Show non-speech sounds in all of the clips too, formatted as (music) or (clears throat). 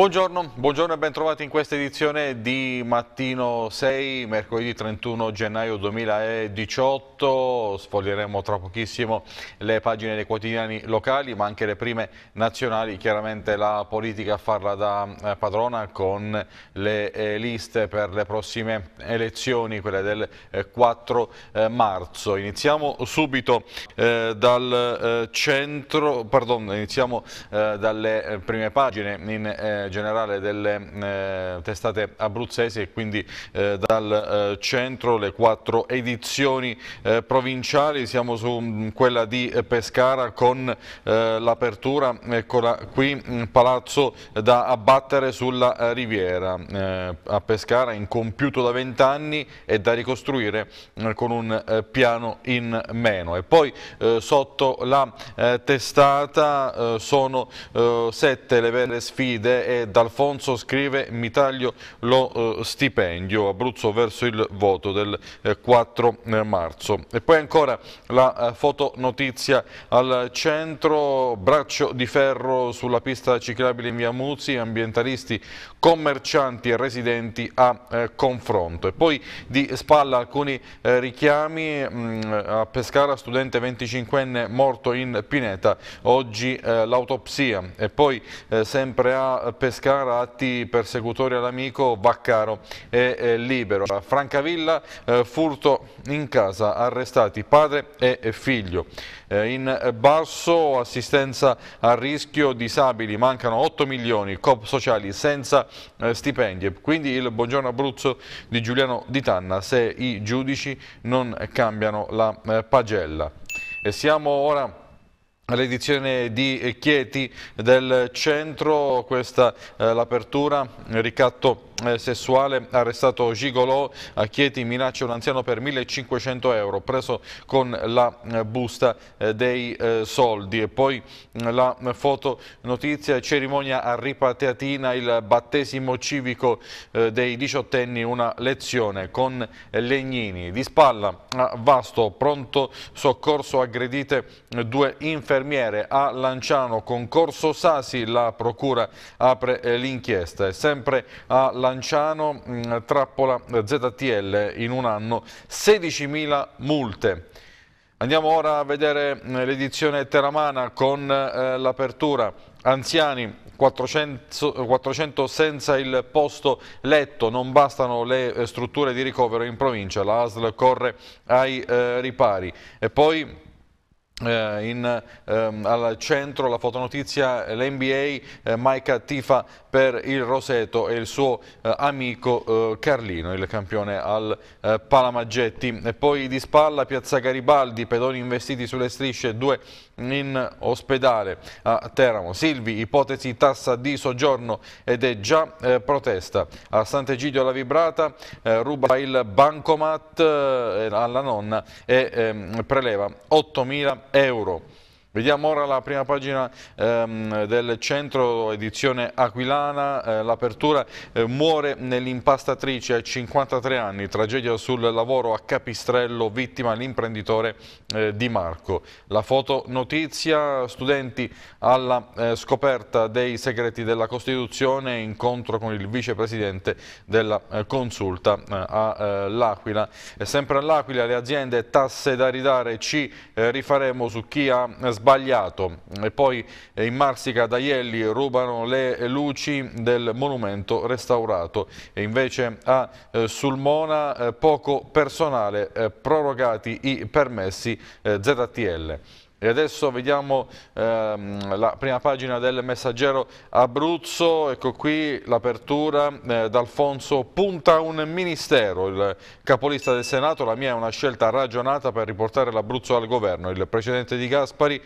Buongiorno, buongiorno e bentrovati in questa edizione di Mattino 6, mercoledì 31 gennaio 2018. Sfoglieremo tra pochissimo le pagine dei quotidiani locali, ma anche le prime nazionali. Chiaramente la politica a farla da eh, padrona con le eh, liste per le prossime elezioni, quelle del 4 eh, marzo. Iniziamo subito dal centro, pardon, iniziamo dalle prime pagine in generale delle eh, testate abruzzesi e quindi eh, dal eh, centro le quattro edizioni eh, provinciali. Siamo su mh, mm, quella di Pescara con eh, l'apertura, eccola qui, un mm, palazzo da abbattere sulla riviera a Pescara, incompiuto da vent'anni e da ricostruire mm, con un piano in meno. E poi sotto la testata sono sette le vere sfide e D'Alfonso scrive mi taglio lo eh, stipendio, Abruzzo verso il voto del eh, 4 eh, marzo. E poi ancora la eh, fotonotizia al centro, braccio di ferro sulla pista ciclabile in via Muzzi, ambientalisti, commercianti e residenti a eh, confronto. E poi di spalla alcuni eh, richiami mh, mm, a Pescara, studente 25enne morto in Pineta, oggi l'autopsia. E poi sempre a Pescara Pescara, atti persecutori all'amico, Vaccaro è, è libero. Francavilla, eh, furto in casa, arrestati padre e figlio. Eh, in basso, assistenza a rischio, disabili, mancano 8 milioni, COP sociali senza eh, stipendi. Quindi il buongiorno Abruzzo di Giuliano Di Tanna, se i giudici non cambiano la eh, pagella. E siamo ora l'edizione di Chieti del centro, questa è eh, l'apertura, ricatto eh, sessuale arrestato Gigolò a Chieti minaccia un anziano per 1500 euro preso con la eh, busta eh, dei soldi e poi mm, la foto notizia cerimonia a Ripateatina il battesimo civico dei diciottenni una lezione con Legnini di spalla a Vasto pronto soccorso aggredite due infermiere a Lanciano concorso Sasi la procura apre l'inchiesta e sempre a Lanciano Lanciano, mm, Trappola eh, ZTL in un anno 16.000 multe. Andiamo ora a vedere mm, l'edizione Teramana con eh, l'apertura anziani 400, 400, senza il posto letto, non bastano le eh, strutture di ricovero in provincia, la ASL corre ai eh, ripari. E poi eh, in, ehm, al centro la fotonotizia l'NBA eh, eh Maika Tifa per il Roseto e il suo eh, amico eh, Carlino, il campione al eh, Palamaggetti. E poi di spalla Piazza Garibaldi, pedoni investiti sulle strisce, due in ospedale a Teramo. Silvi, ipotesi tassa di soggiorno ed è già eh, protesta. A Sant'Egidio la Vibrata ruba il bancomat alla nonna e ehm, preleva 8.000 euro. Vediamo ora la prima pagina ehm, del centro edizione Aquilana, eh, l'apertura eh, muore nell'impastatrice a 53 anni, tragedia sul lavoro a Capistrello, vittima l'imprenditore eh, Di Marco. La foto notizia, studenti alla eh, scoperta dei segreti della Costituzione, incontro con il vicepresidente della eh, consulta eh, all'Aquila. Sempre all'Aquila le aziende tasse da ridare, ci rifaremo su chi ha sbagliato sbagliato. E poi eh, in Marsica Daielli rubano le luci del monumento restaurato e invece a eh, Sulmona eh, poco personale, prorogati i permessi ZTL. E adesso vediamo ehm, la prima pagina del messaggero Abruzzo, ecco qui l'apertura eh, d'Alfonso punta un ministero, il capolista del Senato, la mia è una scelta ragionata per riportare l'Abruzzo al governo, il precedente di Gaspari,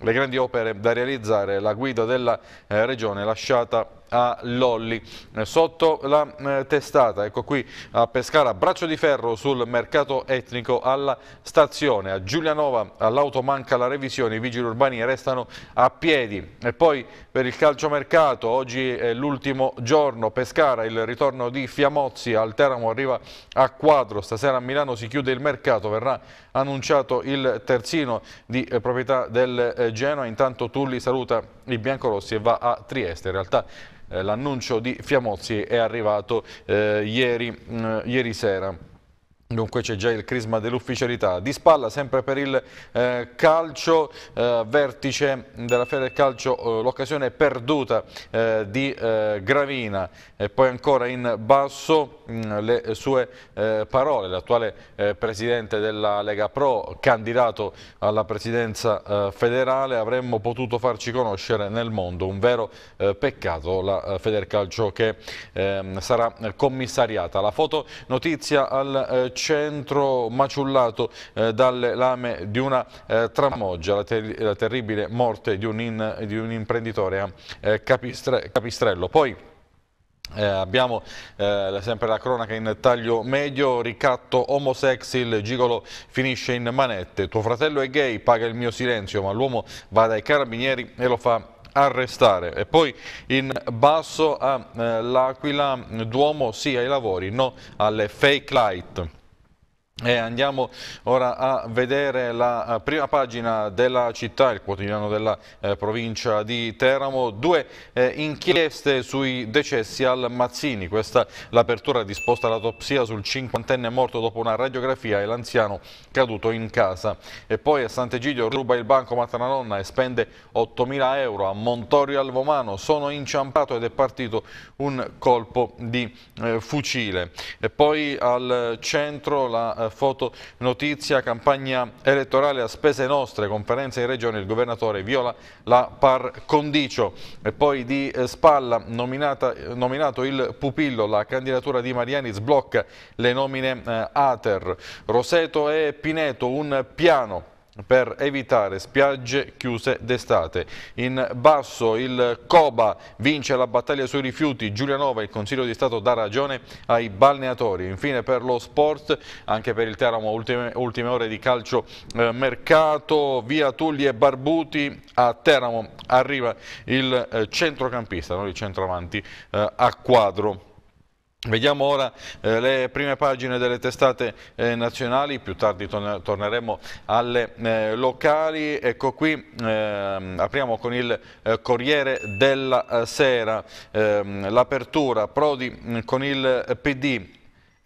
le grandi opere da realizzare, la guida della eh, regione lasciata a Lolli. Eh, sotto la eh, testata, ecco qui a Pescara, braccio di ferro sul mercato etnico alla stazione. A Giulianova all'auto manca la revisione, i vigili urbani restano a piedi. E poi per il calciomercato, oggi è l'ultimo giorno, Pescara, il ritorno di Fiamozzi al Teramo arriva a quadro. Stasera a Milano si chiude il mercato, verrà annunciato il terzino di eh, proprietà del eh, Genoa. Intanto Tulli saluta i biancorossi e va a Trieste. In realtà eh, l'annuncio di Fiamozzi è arrivato eh, ieri, mm, ieri sera. Dunque c'è già il crisma dell'ufficialità. Di spalla sempre per il eh, calcio, eh, vertice della Fede Calcio, eh, l'occasione perduta eh, di eh, Gravina. E poi ancora in basso mh, mm, le sue eh, parole, l'attuale presidente della Lega Pro, candidato alla presidenza federale, avremmo potuto farci conoscere nel mondo. Un vero peccato la Calcio che ehm, sarà commissariata. La foto notizia al centro maciullato eh, dalle lame di una eh, tramoggia, la, ter la, terribile morte di un, in, di un imprenditore a eh, Capistre Capistrello. Poi, eh, abbiamo eh, sempre la cronaca in taglio medio, ricatto homosex, gigolo finisce in manette, tuo fratello è gay, paga il mio silenzio, ma l'uomo va dai carabinieri e lo fa arrestare. E poi in basso all'Aquila, eh, Duomo sì ai lavori, no alle fake light. E andiamo ora a vedere la eh, prima pagina della città, il quotidiano della eh, provincia di Teramo, due eh, inchieste sui decessi al Mazzini, questa è l'apertura disposta all'autopsia sul cinquantenne morto dopo una radiografia e l'anziano caduto in casa. E poi a Sant'Egidio ruba il banco alla nonna e spende 8.000 euro, a Montorio Alvomano sono inciampato ed è partito un colpo di eh, fucile. E poi al centro la eh, foto notizia, campagna elettorale a spese nostre, conferenza in regione, il governatore viola la par condicio. E poi di eh, Spalla, nominata, nominato il pupillo, la candidatura di Mariani sblocca le nomine eh, Ater. Roseto e Pineto, un piano per evitare spiagge chiuse d'estate. In basso il Coba vince la battaglia sui rifiuti, Giulianova il Consiglio di Stato dà ragione ai balneatori. Infine per lo sport, anche per il Teramo ultime, ultime ore di calcio eh, mercato, via Tulli e Barbuti a Teramo arriva il eh, centrocampista, non il centravanti eh, a quadro. Vediamo ora eh, le prime pagine delle testate eh, nazionali, più tardi to torneremo alle eh, locali. Ecco qui, ehm, apriamo con il eh, Corriere della eh, Sera, ehm, l'apertura, Prodi mm, con il eh, PD,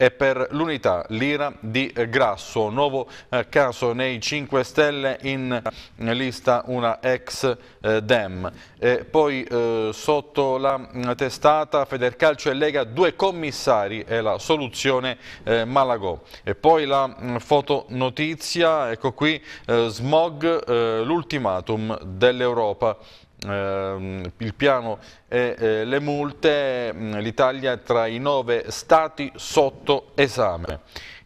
e per l'unità l'ira di Grasso. Nuovo eh, caso nei 5 Stelle in eh, lista una ex eh, Dem. E poi sotto la mm, testata Federcalcio e Lega due commissari e la soluzione Malagò. E poi la mm, fotonotizia, ecco qui, smog, l'ultimatum dell'Europa. Eh, il piano e eh, le multe, mm, l'Italia tra i nove stati sotto esame.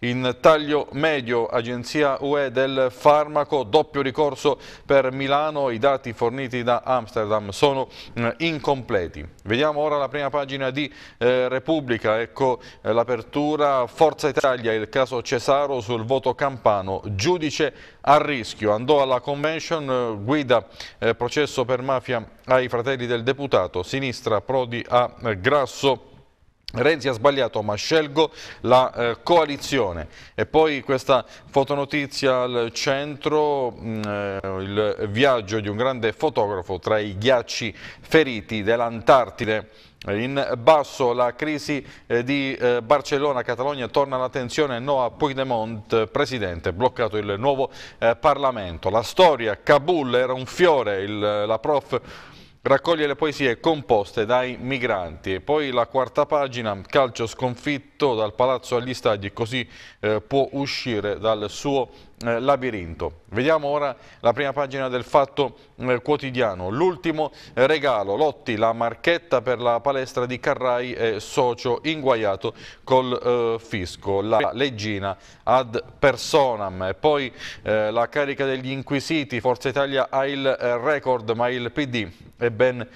In taglio medio, agenzia UE del farmaco, doppio ricorso per Milano, i dati forniti da Amsterdam sono eh, incompleti. Vediamo ora la prima pagina di eh, Repubblica, ecco eh, l'apertura Forza Italia, il caso Cesaro sul voto campano, giudice a rischio, andò alla convention, eh, guida eh, processo per mafia ai fratelli del deputato, sinistra Prodi a eh, Grasso. Renzi ha sbagliato ma scelgo la eh, coalizione e poi questa fotonotizia al centro mh, mm, eh, il viaggio di un grande fotografo tra i ghiacci feriti dell'Antartide in basso la crisi eh, di eh, Barcellona, Catalogna, torna all'attenzione, Noah Puigdemont, presidente, bloccato il nuovo eh, Parlamento. La storia, Kabul era un fiore, il, la prof Raccoglie le poesie composte dai migranti e poi la quarta pagina, calcio sconfitto dal palazzo agli stadi, così eh, può uscire dal suo eh, labirinto. Vediamo ora la prima pagina del Fatto eh, Quotidiano. L'ultimo eh, regalo, Lotti, la marchetta per la palestra di Carrai e socio inguaiato col eh, fisco, la leggina ad personam. E poi eh, la carica degli inquisiti, Forza Italia ha il record ma il PD è ben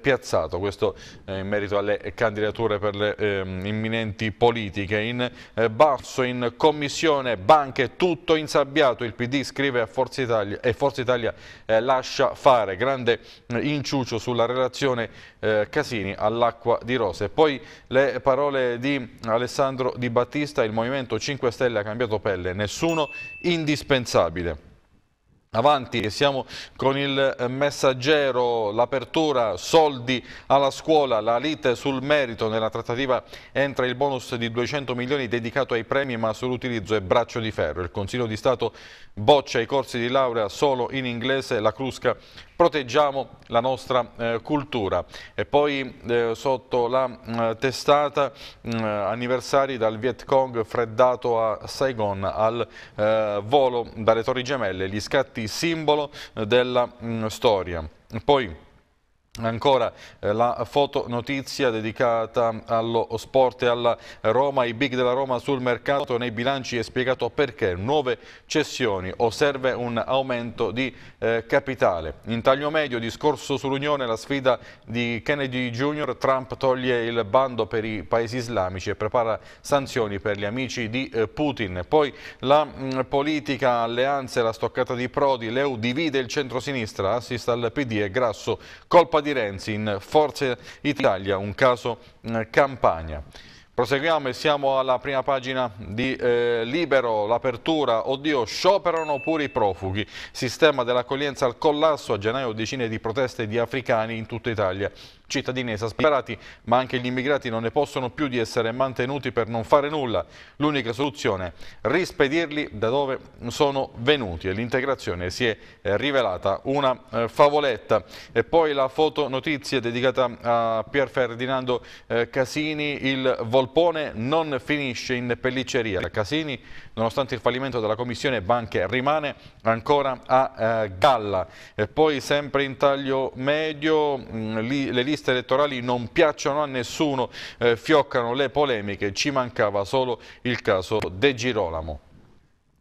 piazzato. Questo in merito alle candidature per le ehm, imminenti politiche. In basso, in commissione, banche, tutto in salute arrabbiato il PD scrive a Forza Italia e Forza Italia eh, lascia fare, grande eh, inciucio sulla relazione eh, Casini all'acqua di rose. Poi le parole di Alessandro Di Battista, il Movimento 5 Stelle ha cambiato pelle, nessuno indispensabile. Avanti, siamo con il eh, messaggero, l'apertura, soldi alla scuola, la lite sul merito, nella trattativa entra il bonus di 200 milioni dedicato ai premi ma sull'utilizzo è braccio di ferro. Il Consiglio di Stato boccia i corsi di laurea solo in inglese, la Crusca proteggiamo la nostra eh, cultura. E poi eh, sotto la eh, testata mm, anniversari dal Viet Cong freddato a Saigon al eh, volo dalle Torri Gemelle, gli scatti simbolo eh, della mh, mm, storia. Poi, Ancora eh, la fotonotizia dedicata allo sport e alla Roma, i big della Roma sul mercato nei bilanci è spiegato perché nuove cessioni o serve un aumento di eh, capitale. In taglio medio, discorso sull'Unione, la sfida di Kennedy Jr., Trump toglie il bando per i paesi islamici e prepara sanzioni per gli amici di eh, Putin. Poi la mh, mm, politica, alleanze, la stoccata di Prodi, l'EU divide il centro-sinistra, assista al PD e Grasso, colpa di di Renzi in Forza Italia, un caso eh, Campania. Proseguiamo e siamo alla prima pagina di eh, Libero, l'apertura, oddio, scioperano pure i profughi, sistema dell'accoglienza al collasso, a gennaio decine di proteste di africani in tutta Italia, cittadini esasperati, ma anche gli immigrati non ne possono più di essere mantenuti per non fare nulla. L'unica soluzione, è rispedirli da dove sono venuti e l'integrazione si è eh, rivelata una eh, favoletta. E poi la fotonotizia dedicata a Pier Ferdinando eh, Casini, il Volpone non finisce in pellicceria. Casini nonostante il fallimento della Commissione Banche rimane ancora a eh, galla. E poi sempre in taglio medio mh, mm, li, le liste elettorali non piacciono a nessuno, eh, fioccano le polemiche, ci mancava solo il caso De Girolamo.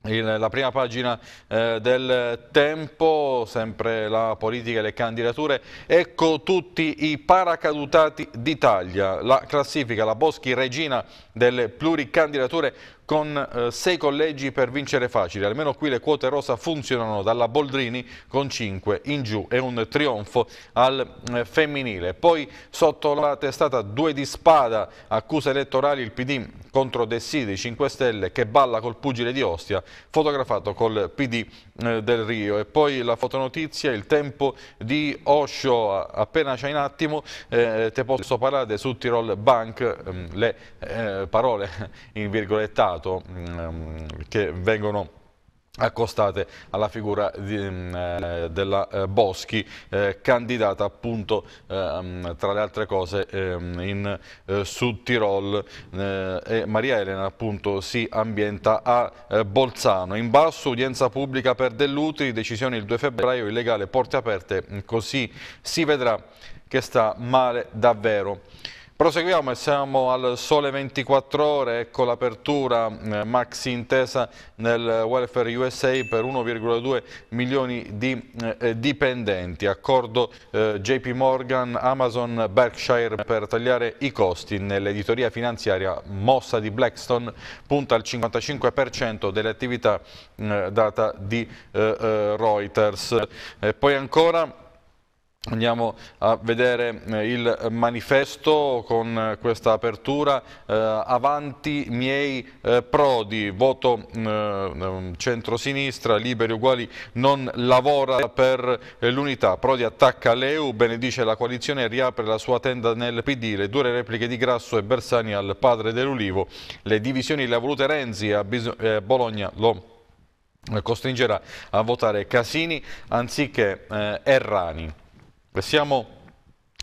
la prima pagina eh, del tempo, sempre la politica e le candidature, ecco tutti i paracadutati d'Italia, la classifica, la Boschi regina delle pluricandidature con eh, sei collegi per vincere facile. Almeno qui le quote rosa funzionano dalla Boldrini con 5 in giù È un trionfo al eh, femminile. Poi sotto la testata due di spada, accuse elettorali il PD contro Dessidi 5 Stelle che balla col pugile di Ostia, fotografato col PD eh, del Rio. E poi la fotonotizia, il tempo di Osho, appena c'è un attimo, eh, te posso parlare su Tirol Bank, mm, le eh, parole (laughs) in virgolettato mm, che vengono accostate alla figura di, mm, eh, della eh, Boschi, eh, candidata appunto ehm, tra le altre cose ehm, in eh, Sud Tirol eh, e Maria Elena appunto si ambienta a eh, Bolzano. In basso udienza pubblica per Dell'Utri, decisione il 2 febbraio, illegale, porte aperte, mm, così si vedrà che sta male davvero. Proseguiamo e siamo al sole 24 ore, ecco l'apertura eh, Max Intesa nel Welfare USA per 1,2 milioni di eh, eh, dipendenti, accordo eh, JP Morgan, Amazon, Berkshire per tagliare i costi nell'editoria finanziaria mossa di Blackstone punta al 55% delle attività eh, data di eh, Reuters. E poi ancora Andiamo a vedere eh, il manifesto con eh, questa apertura, eh, avanti miei eh, prodi, voto mm, eh, mm, centro-sinistra, liberi uguali, non lavora per eh, l'unità, Prodi attacca l'EU, benedice la coalizione e riapre la sua tenda nel PD, le dure repliche di Grasso e Bersani al padre dell'Ulivo, le divisioni le ha volute Renzi, a Bologna lo costringerà a votare Casini anziché Errani. Passiamo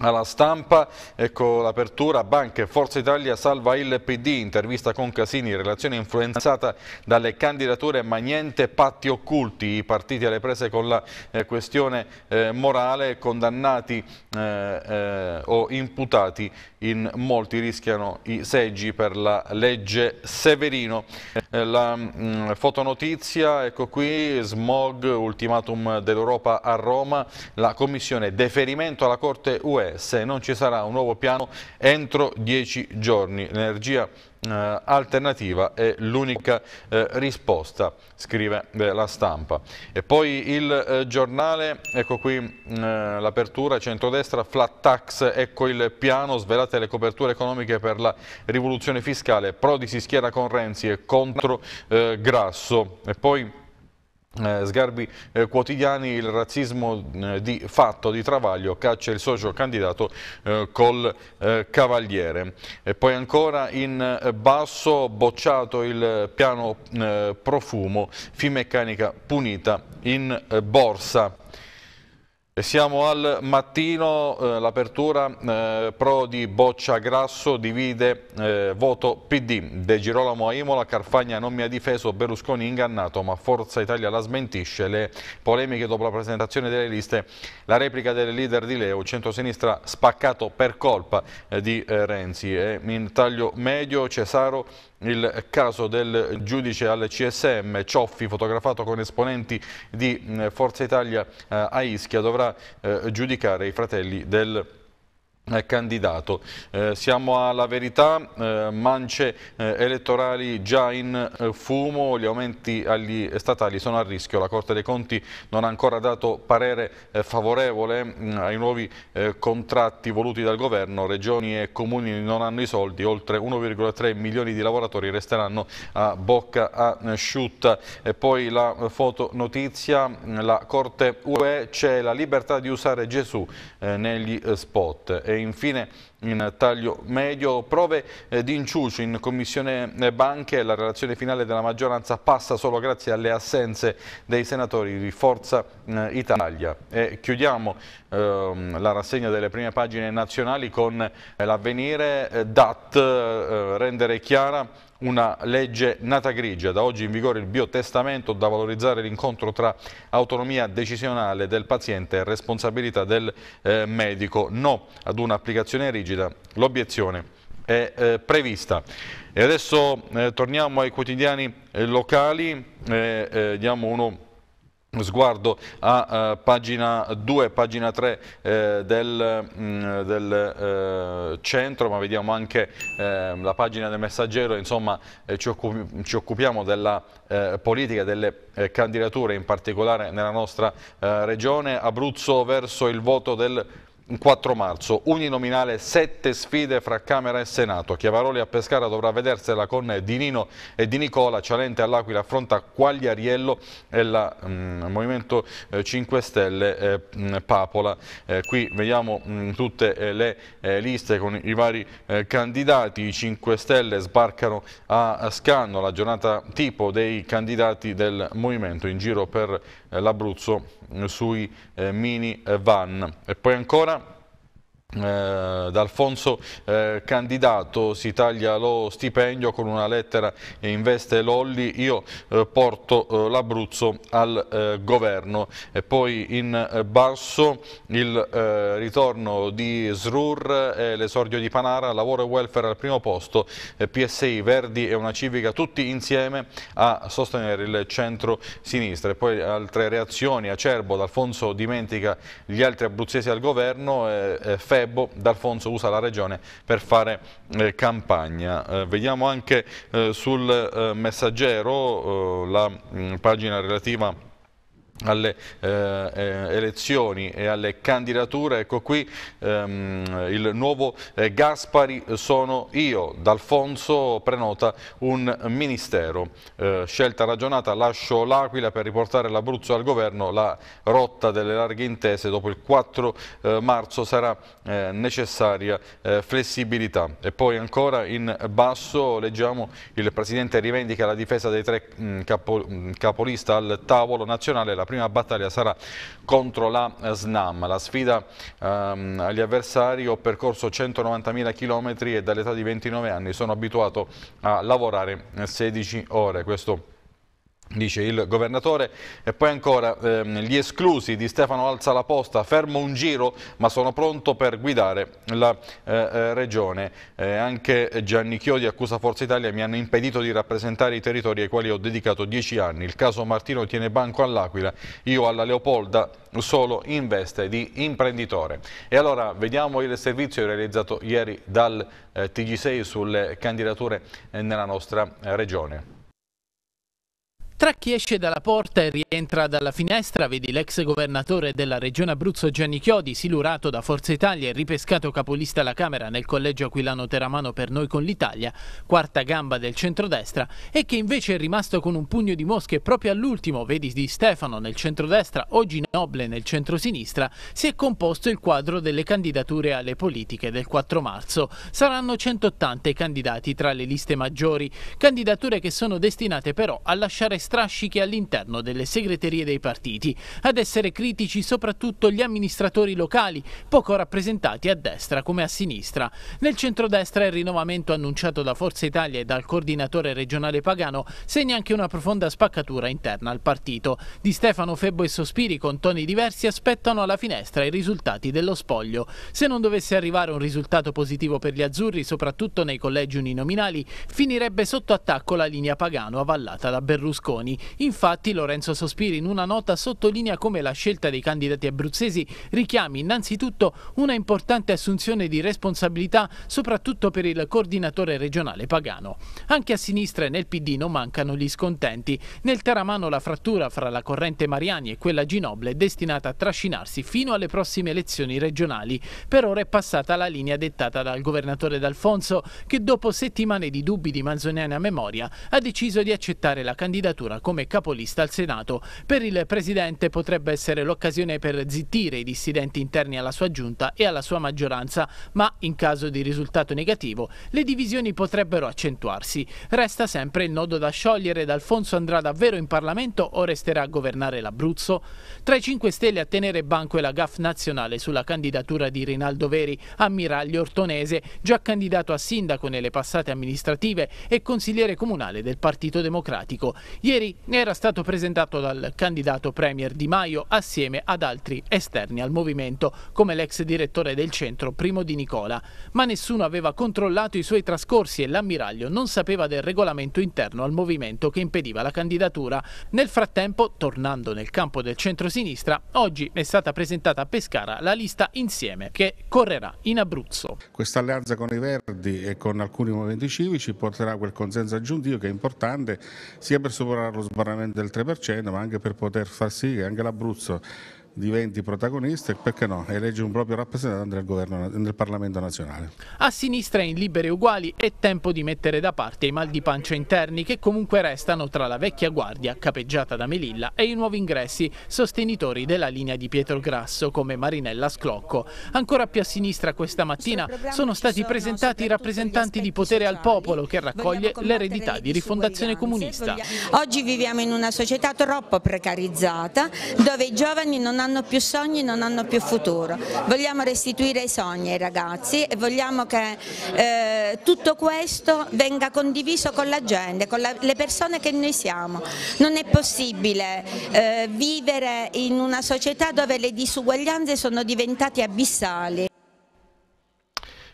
alla stampa, ecco l'apertura, Banche, Forza Italia salva il PD, intervista con Casini, relazione influenzata dalle candidature ma niente patti occulti, i partiti alle prese con la eh, questione eh, morale, condannati eh, eh o imputati in molti rischiano i seggi per la legge Severino. Eh, la mh, mm, fotonotizia, ecco qui, smog, ultimatum dell'Europa a Roma, la Commissione deferimento alla Corte US, non ci sarà un nuovo piano entro dieci giorni. L'energia eh, alternativa è l'unica eh, risposta, scrive eh, la stampa. E poi il eh, giornale, ecco qui mm, eh, l'apertura, centrodestra, flat tax, ecco il piano, svelate le coperture economiche per la rivoluzione fiscale, Prodi si schiera con Renzi e contro eh, Grasso. E poi eh, sgarbi eh, quotidiani, il razzismo eh, di fatto di Travaglio caccia il socio candidato eh, col eh, Cavaliere. E poi ancora in eh, basso bocciato il piano profumo, Fimeccanica punita in borsa. Siamo al mattino, eh, l'apertura eh, pro di Boccia Grasso divide eh, voto PD. De Girolamo a Imola, Carfagna non mi ha difeso, Berlusconi ingannato, ma Forza Italia la smentisce. Le polemiche dopo la presentazione delle liste, la replica del leader di Leo, centrosinistra spaccato per colpa eh, di eh, Renzi. in taglio medio Cesaro il caso del giudice al CSM Cioffi, fotografato con esponenti di mm, Forza Italia eh, a Ischia, dovrà eh, giudicare i fratelli del candidato. Eh, siamo alla verità, eh, mance eh, elettorali già in eh, fumo, gli aumenti agli statali sono a rischio, la Corte dei Conti non ha ancora dato parere eh, favorevole mh, mm, ai nuovi eh, contratti voluti dal governo, regioni e comuni non hanno i soldi, oltre 1,3 milioni di lavoratori resteranno a bocca asciutta. E poi la fotonotizia, mm, la Corte UE c'è la libertà di usare Gesù negli spot e infine in taglio medio. Prove eh, di inciucio in Commissione eh, Banche, la relazione finale della maggioranza passa solo grazie alle assenze dei senatori di Forza eh, Italia. E chiudiamo ehm, la rassegna delle prime pagine nazionali con l'avvenire DAT, eh, rendere chiara una legge nata grigia. Da oggi in vigore il biotestamento da valorizzare l'incontro tra autonomia decisionale del paziente e responsabilità del eh, medico. No ad un'applicazione rigida, l'obiezione è eh, prevista. E adesso eh, torniamo ai quotidiani eh, locali, eh, eh, diamo uno sguardo a uh, pagina 2, pagina 3 eh, del, mh, mm, del eh, centro, ma vediamo anche eh, la pagina del messaggero, insomma eh, ci, occupi ci, occupiamo della eh, politica, delle candidature in particolare nella nostra regione, Abruzzo verso il voto del 4 marzo, uninominale, sette sfide fra Camera e Senato. Chiavaroli a Pescara dovrà vedersela con Di Nino e Di Nicola, Cialente all'Aquila affronta Quagliariello e il mm, Movimento 5 eh, Stelle eh, mm, Papola. Eh, qui vediamo mm, tutte eh, le eh, liste con i vari eh, candidati. I 5 Stelle sbarcano a Scanno, la giornata tipo dei candidati del Movimento in giro per eh, l'Abruzzo eh, sui eh, mini van. E poi ancora eh, D'Alfonso eh, Candidato si taglia lo stipendio con una lettera in veste Lolli, io eh, porto eh, l'Abruzzo al eh, governo e poi in basso il ritorno di Srur, l'esordio di Panara, lavoro e welfare al primo posto, PSI, Verdi e una civica tutti insieme a sostenere il centro-sinistra e poi altre reazioni, Acerbo, D'Alfonso dimentica gli altri abruzzesi al governo e, e Lebbo, D'Alfonso usa la regione per fare eh, campagna. Eh, vediamo anche eh, sul eh, messaggero eh, la mh, mm, pagina relativa alle eh, eh, elezioni e alle candidature, ecco qui ehm, il nuovo eh, Gaspari sono io, D'Alfonso prenota un ministero, eh, scelta ragionata lascio l'Aquila per riportare l'Abruzzo al governo, la rotta delle larghe intese dopo il 4 eh, marzo sarà eh, necessaria flessibilità e poi ancora in basso leggiamo il Presidente rivendica la difesa dei tre mh, mm, capo, mh, mm, capolista al tavolo nazionale, la prima battaglia sarà contro la SNAM. La sfida ehm, agli avversari ho percorso 190.000 km e dall'età di 29 anni sono abituato a lavorare 16 ore. Questo è dice il governatore. E poi ancora, ehm, gli esclusi di Stefano alza la posta, fermo un giro, ma sono pronto per guidare la eh, eh, regione. Eh, anche Gianni Chiodi accusa Forza Italia, mi hanno impedito di rappresentare i territori ai quali ho dedicato dieci anni. Il caso Martino tiene banco all'Aquila, io alla Leopolda solo in veste di imprenditore. E allora vediamo il servizio realizzato ieri dal eh, TG6 sulle candidature eh, nella nostra eh, regione. Tra chi esce dalla porta e rientra dalla finestra, vedi l'ex governatore della regione Abruzzo Gianni Chiodi, silurato da Forza Italia e ripescato capolista alla Camera nel collegio Aquilano Teramano per noi con l'Italia, quarta gamba del centrodestra, e che invece è rimasto con un pugno di mosche proprio all'ultimo, vedi di Stefano nel centrodestra, oggi Noble nel centrosinistra, si è composto il quadro delle candidature alle politiche del 4 marzo. Saranno 180 i candidati tra le liste maggiori, candidature che sono destinate però a lasciare stare strascichi all'interno delle segreterie dei partiti. Ad essere critici soprattutto gli amministratori locali, poco rappresentati a destra come a sinistra. Nel centrodestra il rinnovamento annunciato da Forza Italia e dal coordinatore regionale Pagano segna anche una profonda spaccatura interna al partito. Di Stefano Febbo e Sospiri con toni diversi aspettano alla finestra i risultati dello spoglio. Se non dovesse arrivare un risultato positivo per gli azzurri, soprattutto nei collegi uninominali, finirebbe sotto attacco la linea Pagano avallata da Berlusconi elezioni. Infatti Lorenzo Sospiri in una nota sottolinea come la scelta dei candidati abruzzesi richiami innanzitutto una importante assunzione di responsabilità soprattutto per il coordinatore regionale Pagano. Anche a sinistra e nel PD non mancano gli scontenti. Nel Taramano la frattura fra la corrente Mariani e quella Ginoble è destinata a trascinarsi fino alle prossime elezioni regionali. Per ora è passata la linea dettata dal governatore D'Alfonso che dopo settimane di dubbi di manzoniana memoria ha deciso di accettare la candidatura candidatura come capolista al Senato. Per il Presidente potrebbe essere l'occasione per zittire i dissidenti interni alla sua giunta e alla sua maggioranza, ma in caso di risultato negativo le divisioni potrebbero accentuarsi. Resta sempre il nodo da sciogliere ed Alfonso andrà davvero in Parlamento o resterà a governare l'Abruzzo? Tra i 5 Stelle a tenere banco è la GAF nazionale sulla candidatura di Rinaldo Veri, ammiraglio ortonese, già candidato a sindaco nelle passate amministrative e consigliere comunale del Partito Democratico. Ieri Ieri era stato presentato dal candidato Premier Di Maio assieme ad altri esterni al movimento, come l'ex direttore del centro Primo Di Nicola, ma nessuno aveva controllato i suoi trascorsi e l'ammiraglio non sapeva del regolamento interno al movimento che impediva la candidatura. Nel frattempo, tornando nel campo del centro-sinistra, oggi è stata presentata a Pescara la lista Insieme che correrà in Abruzzo. Questa alleanza con i Verdi e con alcuni movimenti civici porterà quel consenso aggiuntivo che è importante sia per superare superare lo sbarramento del 3%, ma anche per poter far sì che anche l'Abruzzo diventi protagonista e perché no, elegge un proprio rappresentante del, governo, nel Parlamento nazionale. A sinistra in libere uguali è tempo di mettere da parte i mal di pancia interni che comunque restano tra la vecchia guardia capeggiata da Melilla e i nuovi ingressi sostenitori della linea di Pietro Grasso come Marinella Sclocco. Ancora più a sinistra questa mattina sono stati presentati i rappresentanti di potere al popolo che raccoglie l'eredità di rifondazione comunista. Oggi viviamo in una società troppo precarizzata dove i giovani non hanno più sogni, non hanno più futuro. Vogliamo restituire i sogni ai ragazzi e vogliamo che eh, tutto questo venga condiviso con la gente, con la, le persone che noi siamo. Non è possibile eh, vivere in una società dove le disuguaglianze sono diventate abissali.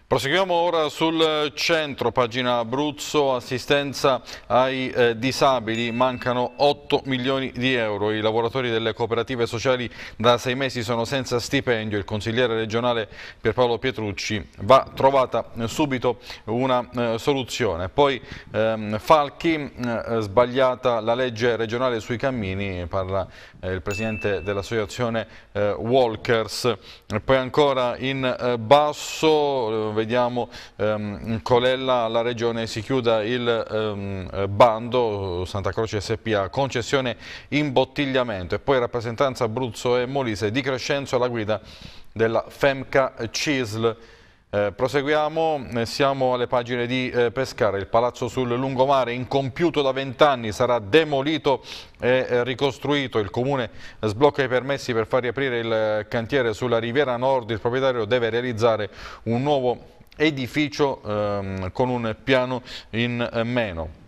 Proseguiamo ora sul centro, pagina Abruzzo, assistenza ai eh, disabili, mancano 8 milioni di euro, i lavoratori delle cooperative sociali da sei mesi sono senza stipendio, il consigliere regionale Pierpaolo Pietrucci va trovata eh, subito una eh, soluzione. Poi ehm, Falchi, eh, sbagliata la legge regionale sui cammini, parla eh, il presidente dell'associazione eh, Walkers. E poi ancora in eh, basso eh, vediamo ehm, in Colella la regione si chiuda il ehm, bando Santa Croce SPA, concessione imbottigliamento e poi rappresentanza Abruzzo e Molise di Crescenzo alla guida della Femca CISL. Eh, proseguiamo, eh, siamo alle pagine di eh, Pescara, il palazzo sul lungomare incompiuto da vent'anni sarà demolito e eh, ricostruito, il comune sblocca i permessi per far riaprire il eh, cantiere sulla Riviera Nord, il proprietario deve realizzare un nuovo edificio ehm, con un piano in eh, meno.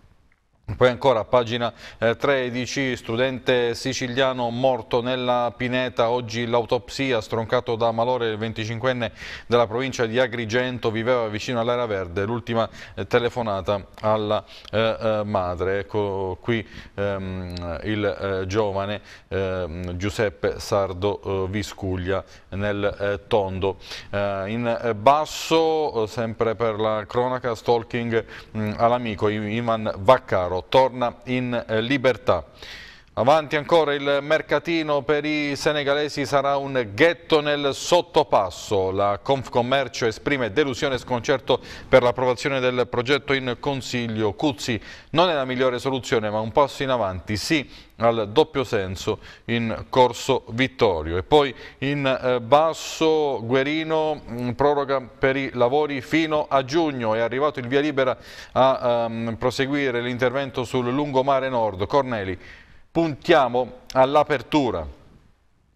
Poi ancora, pagina 13, eh, studente siciliano morto nella pineta, oggi l'autopsia, stroncato da malore, il 25enne della provincia di Agrigento, viveva vicino all'area verde, l'ultima eh, telefonata alla eh, eh, madre. Ecco qui ehm, il eh, giovane eh, Giuseppe Sardo Viscuglia nel tondo. in basso, sempre per la cronaca, stalking mm, all'amico Ivan Vaccaro Lazzaro torna in eh, libertà. Avanti ancora il mercatino per i senegalesi sarà un ghetto nel sottopasso. La Confcommercio esprime delusione e sconcerto per l'approvazione del progetto in Consiglio. Cuzzi non è la migliore soluzione ma un passo in avanti, sì al doppio senso in Corso Vittorio. E poi in eh, basso Guerino mm, proroga per i lavori fino a giugno. È arrivato il via libera a um, proseguire l'intervento sul lungomare nord. Corneli. Puntiamo all'apertura.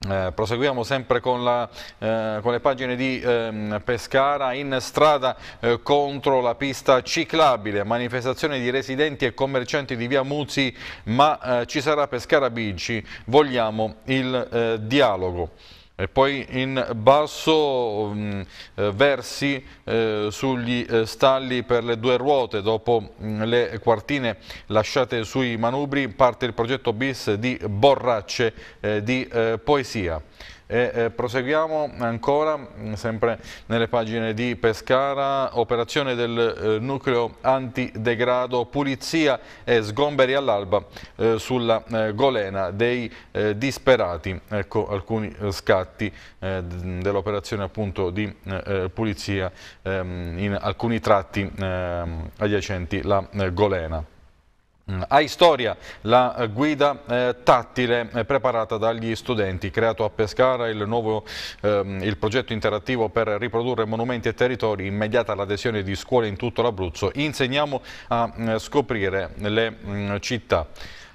Eh, proseguiamo sempre con, la, eh, con, le pagine di eh, Pescara in strada eh, contro la pista ciclabile, manifestazione di residenti e commercianti di via Muzzi, ma eh, ci sarà Pescara Bici, vogliamo il eh, dialogo. E poi in basso mh, mm, eh, versi eh, sugli eh, stalli per le due ruote, dopo mh, mm, le quartine lasciate sui manubri parte il progetto bis di borracce eh, di eh, poesia. E, eh, proseguiamo ancora, mm, sempre nelle pagine di Pescara, operazione del eh, nucleo antidegrado, pulizia e sgomberi all'alba eh, sulla eh, golena dei eh, disperati. Ecco alcuni eh, scatti dell'operazione appunto di pulizia ehm, in alcuni tratti ehm, adiacenti la golena. Mm, a Storia, la eh, guida eh, tattile eh, preparata dagli studenti, creato a Pescara il, nuovo, ehm, il progetto interattivo per riprodurre monumenti e territori, immediata l'adesione di scuole in tutto l'Abruzzo. Insegniamo a eh, scoprire le mh, mm, città.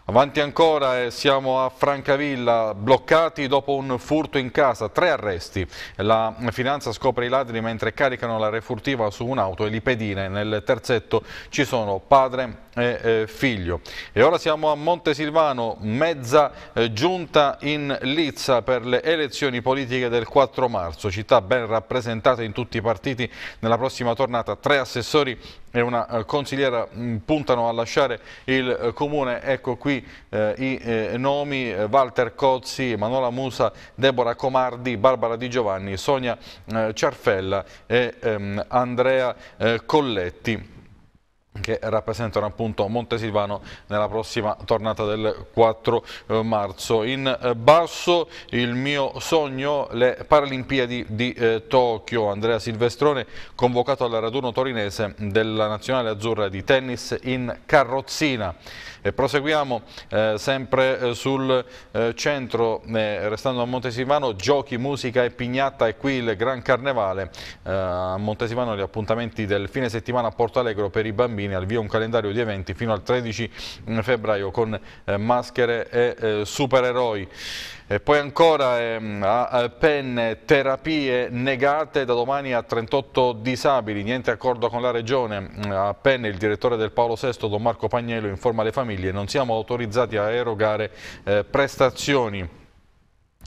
Avanti ancora eh, siamo a Francavilla, bloccati dopo un furto in casa, tre arresti. La finanza scopre i ladri mentre caricano la refurtiva su un'auto e li pedine. Nel terzetto ci sono padre e eh, figlio. E ora siamo a Montesilvano, mezza eh, giunta in Lizza per le elezioni politiche del 4 marzo. Città ben rappresentata in tutti i partiti. Nella prossima tornata tre assessori e una eh, consigliera mm, puntano a lasciare il eh, comune. Ecco qui eh, i eh, nomi Walter Cozzi, Manuela Musa, Deborah Comardi, Barbara Di Giovanni, Sonia Ciarfella e ehm, Andrea Colletti che rappresentano appunto Montesilvano nella prossima tornata del 4 eh, marzo. In eh, basso il mio sogno, le Paralimpiadi di eh, Tokyo. Andrea Silvestrone convocato al raduno torinese della nazionale azzurra di tennis in carrozzina. E proseguiamo eh, sempre eh, sul eh, centro, restando a Montesilvano, giochi, musica e pignatta e qui il Gran Carnevale. a Montesilvano gli appuntamenti del fine settimana a Porto Allegro per i bambini cittadini al via un calendario di eventi fino al 13 mm, febbraio con eh, maschere e eh, supereroi. E poi ancora ehm, a penne terapie negate da domani a 38 disabili, niente accordo con la regione. Mm, a penne il direttore del Paolo VI, Don Marco Pagnello, informa le famiglie non siamo autorizzati a erogare eh, prestazioni.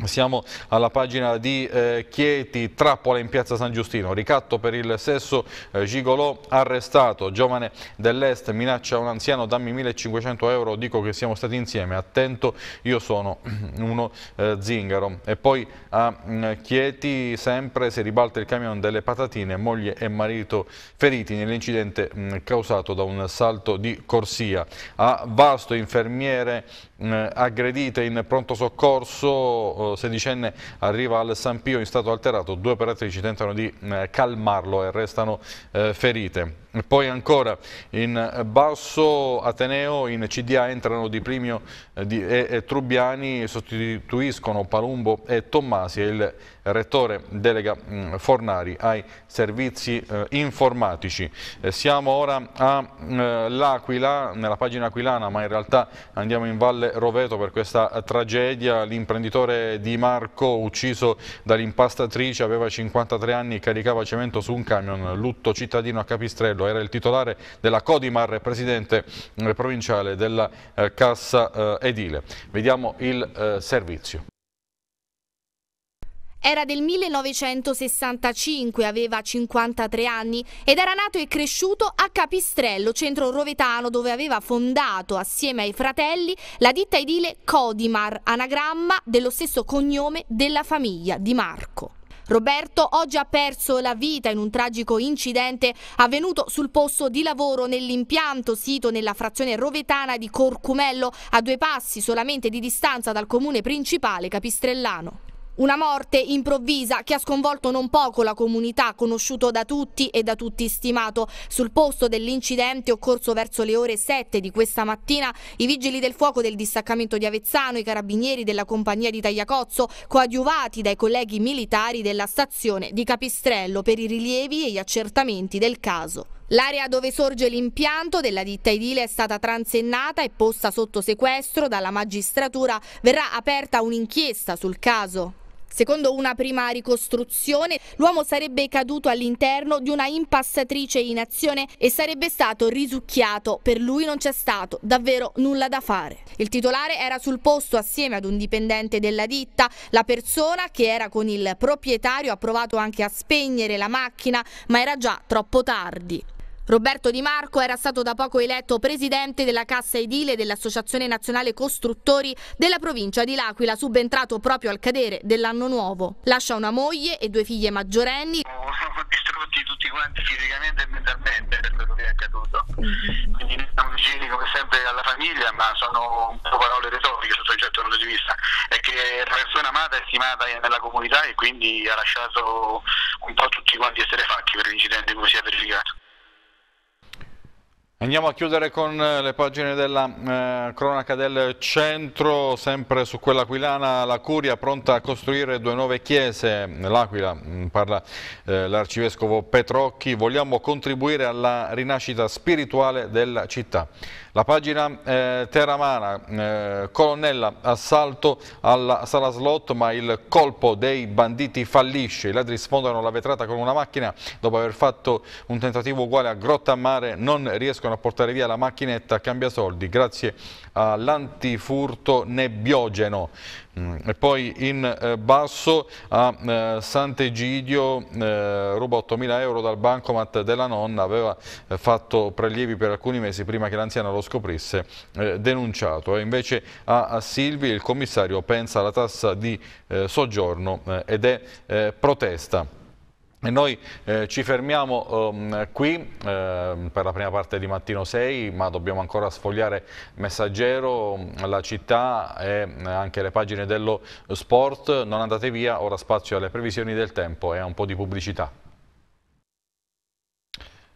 Siamo alla pagina di eh, Chieti, trappola in piazza San Giustino, ricatto per il sesso eh, Gigolò arrestato, giovane dell'est minaccia un anziano dammi 1500 euro, dico che siamo stati insieme, attento io sono (clears throat) uno eh, zingaro. E poi a mh, mm, Chieti sempre si ribalta il camion delle patatine, moglie e marito feriti nell'incidente mm, causato da un salto di corsia. A Vasto infermiere mh, mm, aggredite in pronto soccorso sedicenne arriva al San Pio in stato alterato, due operatrici tentano di eh, calmarlo e restano eh, ferite. Poi ancora in basso Ateneo in CDA entrano Di Primio eh, e Trubiani, sostituiscono Palumbo e Tommasi e il rettore delega mm, Fornari ai servizi informatici. Siamo ora all'Aquila, nella pagina aquilana, ma in realtà andiamo in Valle Roveto per questa tragedia. L'imprenditore di Marco, ucciso dall'impastatrice, aveva 53 anni, caricava cemento su un camion, lutto cittadino a Capistrello, era il titolare della Codimar, presidente eh, provinciale della eh, Cassa eh, Edile. Vediamo il servizio. Era del 1965, aveva 53 anni ed era nato e cresciuto a Capistrello, centro rovetano, dove aveva fondato assieme ai fratelli la ditta edile Codimar, anagramma dello stesso cognome della famiglia di Marco. Roberto oggi ha perso la vita in un tragico incidente avvenuto sul posto di lavoro nell'impianto sito nella frazione rovetana di Corcumello, a due passi solamente di distanza dal comune principale capistrellano. Una morte improvvisa che ha sconvolto non poco la comunità, conosciuto da tutti e da tutti stimato. Sul posto dell'incidente occorso verso le ore 7 di questa mattina, i vigili del fuoco del distaccamento di Avezzano, i carabinieri della compagnia di Tagliacozzo, coadiuvati dai colleghi militari della stazione di Capistrello per i rilievi e gli accertamenti del caso. L'area dove sorge l'impianto della ditta edile è stata transennata e posta sotto sequestro dalla magistratura. Verrà aperta un'inchiesta sul caso. Secondo una prima ricostruzione, l'uomo sarebbe caduto all'interno di una impassatrice in azione e sarebbe stato risucchiato. Per lui non c'è stato davvero nulla da fare. Il titolare era sul posto assieme ad un dipendente della ditta. La persona che era con il proprietario ha provato anche a spegnere la macchina, ma era già troppo tardi. Roberto Di Marco era stato da poco eletto presidente della Cassa Edile dell'Associazione Nazionale Costruttori della provincia di L'Aquila, subentrato proprio al cadere dell'anno nuovo. Lascia una moglie e due figlie maggiorenni. Sono distrutti tutti quanti fisicamente e mentalmente per quello che è accaduto. Mhm. Quindi siamo vicini come sempre alla famiglia, ma sono un po' parole retoriche sotto un certo punto di vista. È che è una persona amata e stimata nella comunità e quindi ha lasciato un po' tutti quanti essere fatti per l'incidente come si è verificato. Andiamo a chiudere con eh, le pagine della eh, cronaca del centro, sempre su quella aquilana, la Curia pronta a costruire due nuove chiese, l'Aquila mm, parla eh, l'arcivescovo Petrocchi, vogliamo contribuire alla rinascita spirituale della città. La pagina eh, terramana, eh, colonnella, assalto alla sala slot ma il colpo dei banditi fallisce, i ladri sfondano la vetrata con una macchina dopo aver fatto un tentativo uguale a Grotta a Mare non riescono a portare via la macchinetta cambia soldi grazie all'antifurto nebbiogeno. Mm. E poi in eh, basso a eh, Sant'Egidio eh, ruba 8.000 euro dal bancomat della nonna, aveva fatto prelievi per alcuni mesi prima che l'anziana lo scoprisse, denunciato. E invece a Silvi il commissario pensa alla tassa di soggiorno ed è protesta. E noi eh, ci fermiamo um, qui eh, per la prima parte di Mattino 6, ma dobbiamo ancora sfogliare Messaggero, la città e eh, anche le pagine dello sport. Non andate via, ora spazio alle previsioni del tempo e a un po' di pubblicità.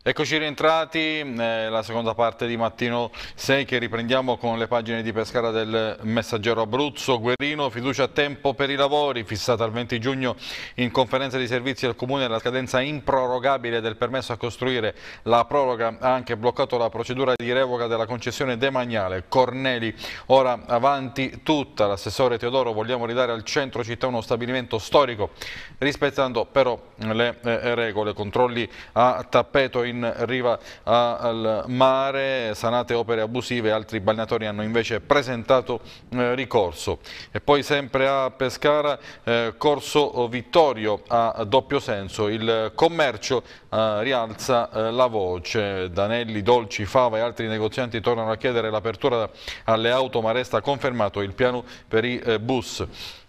Eccoci rientrati, eh, la seconda parte di Mattino 6 che riprendiamo con le pagine di Pescara del Messaggero Abruzzo. Guerrino, fiducia a tempo per i lavori, fissata il 20 giugno in conferenza di servizi del Comune la scadenza improrogabile del permesso a costruire. La proroga ha anche bloccato la procedura di revoca della concessione demaniale. Corneli, ora avanti tutta. L'assessore Teodoro, vogliamo ridare al centro città uno stabilimento storico, rispettando però le eh, regole, controlli a tappeto in in riva al mare, sanate opere abusive, altri balneatori hanno invece presentato eh, ricorso. E poi sempre a Pescara, eh, Corso Vittorio a doppio senso, il commercio eh, rialza la voce, Danelli, Dolci, Fava e altri negozianti tornano a chiedere l'apertura alle auto ma resta confermato il piano per i bus.